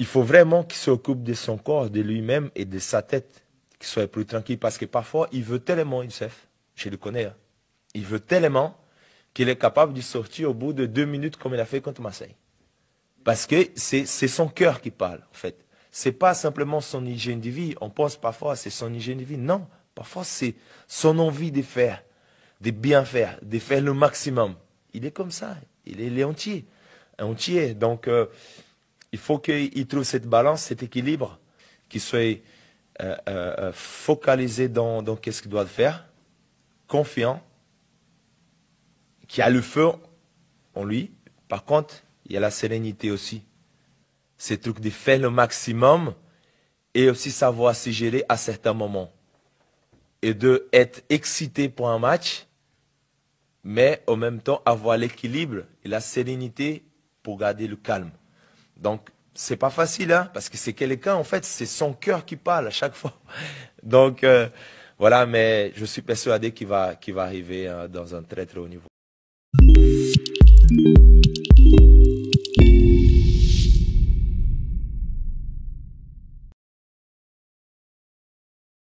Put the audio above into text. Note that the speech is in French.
il faut vraiment qu'il s'occupe de son corps, de lui-même et de sa tête, qu'il soit plus tranquille. Parce que parfois, il veut tellement, Youssef, je le connais, hein. il veut tellement qu'il est capable de sortir au bout de deux minutes comme il a fait contre Marseille. Parce que c'est son cœur qui parle, en fait. C'est pas simplement son hygiène de vie. On pense parfois c'est son hygiène de vie. Non, parfois c'est son envie de faire, de bien faire, de faire le maximum. Il est comme ça. Il est, entier. Entier. Donc, euh, il faut qu'il trouve cette balance, cet équilibre, qu'il soit euh, euh, euh, focalisé dans, qu'est-ce qu'il doit faire, confiant, qui a le feu en lui. Par contre, il y a la sérénité aussi. Ces trucs de faire le maximum et aussi savoir se gérer à certains moments. Et de être excité pour un match, mais en même temps avoir l'équilibre et la sérénité pour garder le calme. Donc, c'est pas facile, hein, parce que c'est quelqu'un, en fait, c'est son cœur qui parle à chaque fois. Donc, euh, voilà, mais je suis persuadé qu'il va, va arriver euh, dans un très très haut niveau.